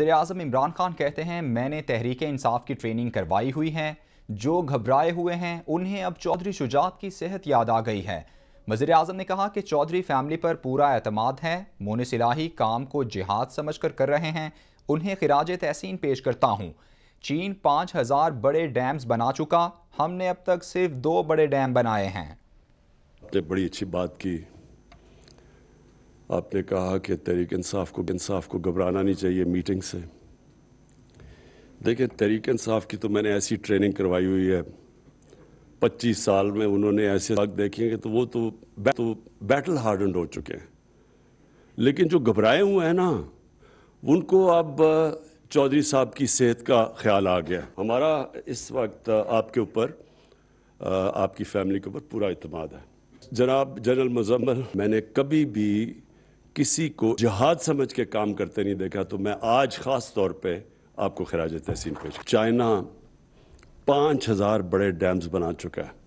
वजे अजम इमरान खान कहते हैं मैंने तहरीक इंसाफ की ट्रेनिंग करवाई हुई है जो घबराए हुए हैं उन्हें अब चौधरी शुजात की सेहत याद आ गई है वजे अजम ने कहा कि चौधरी फैमिली पर पूरा अतमाद है मोनिस इलाही काम को जिहाद समझ कर कर रहे हैं उन्हें खराज तहसीन पेश करता हूँ चीन पाँच हज़ार बड़े डैम्स बना चुका हमने अब तक सिर्फ दो बड़े डैम बनाए हैं बड़ी अच्छी बात की आपने कहा कि तहरीक इंसाफ को इंसाफ को घबराना नहीं चाहिए मीटिंग से देखिए तहरीक इंसाफ की तो मैंने ऐसी ट्रेनिंग करवाई हुई है पच्चीस साल में उन्होंने ऐसे हक कि तो वो तो, बै, तो बैटल हार्डेंड हो चुके हैं लेकिन जो घबराए हुए हैं ना उनको अब चौधरी साहब की सेहत का ख्याल आ गया हमारा इस वक्त आपके ऊपर आपकी फैमिली के ऊपर पूरा अतमाद है जनाब जनरल मुजम्मल मैंने कभी भी किसी को जहाज समझ के काम करते नहीं देखा तो मैं आज ख़ास तौर पे आपको खराज तहसीन पेश चाइना पाँच हज़ार बड़े डैम्स बना चुका है